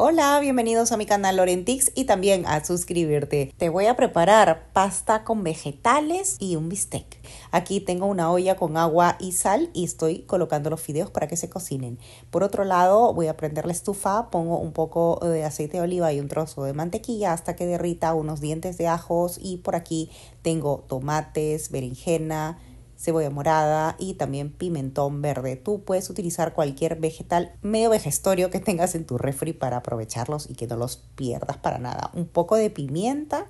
Hola, bienvenidos a mi canal Lorentix y también a suscribirte. Te voy a preparar pasta con vegetales y un bistec. Aquí tengo una olla con agua y sal y estoy colocando los fideos para que se cocinen. Por otro lado, voy a prender la estufa, pongo un poco de aceite de oliva y un trozo de mantequilla hasta que derrita unos dientes de ajos y por aquí tengo tomates, berenjena, cebolla morada y también pimentón verde. Tú puedes utilizar cualquier vegetal medio vegestorio que tengas en tu refri para aprovecharlos y que no los pierdas para nada. Un poco de pimienta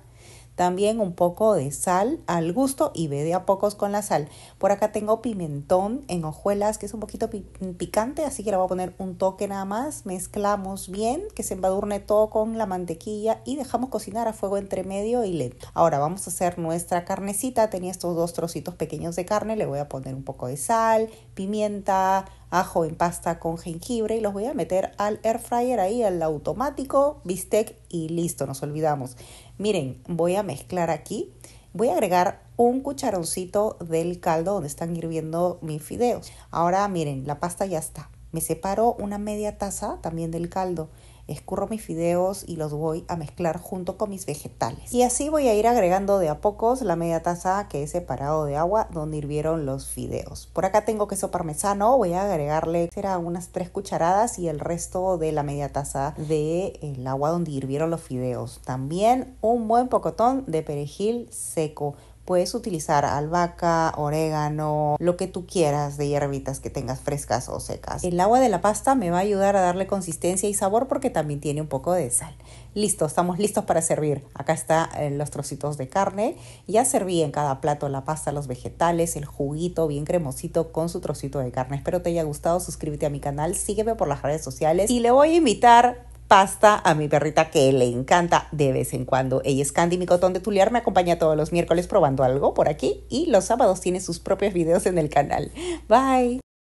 también un poco de sal al gusto y ve de a pocos con la sal. Por acá tengo pimentón en hojuelas que es un poquito picante, así que le voy a poner un toque nada más. Mezclamos bien, que se embadurne todo con la mantequilla y dejamos cocinar a fuego entre medio y lento. Ahora vamos a hacer nuestra carnecita. Tenía estos dos trocitos pequeños de carne, le voy a poner un poco de sal, pimienta, ajo en pasta con jengibre y los voy a meter al air fryer ahí al automático, bistec y listo, nos olvidamos. Miren, voy a mezclar aquí. Voy a agregar un cucharoncito del caldo donde están hirviendo mis fideos. Ahora miren, la pasta ya está. Me separo una media taza también del caldo escurro mis fideos y los voy a mezclar junto con mis vegetales. Y así voy a ir agregando de a pocos la media taza que he separado de agua donde hirvieron los fideos. Por acá tengo queso parmesano, voy a agregarle será unas 3 cucharadas y el resto de la media taza de el agua donde hirvieron los fideos. También un buen pocotón de perejil seco Puedes utilizar albahaca, orégano, lo que tú quieras de hierbitas que tengas frescas o secas. El agua de la pasta me va a ayudar a darle consistencia y sabor porque también tiene un poco de sal. Listo, estamos listos para servir. Acá están eh, los trocitos de carne. Ya serví en cada plato la pasta, los vegetales, el juguito bien cremosito con su trocito de carne. Espero te haya gustado. Suscríbete a mi canal, sígueme por las redes sociales y le voy a invitar pasta a mi perrita que le encanta de vez en cuando. Ella es Candy, mi cotón de Tuliar, me acompaña todos los miércoles probando algo por aquí y los sábados tiene sus propios videos en el canal. Bye.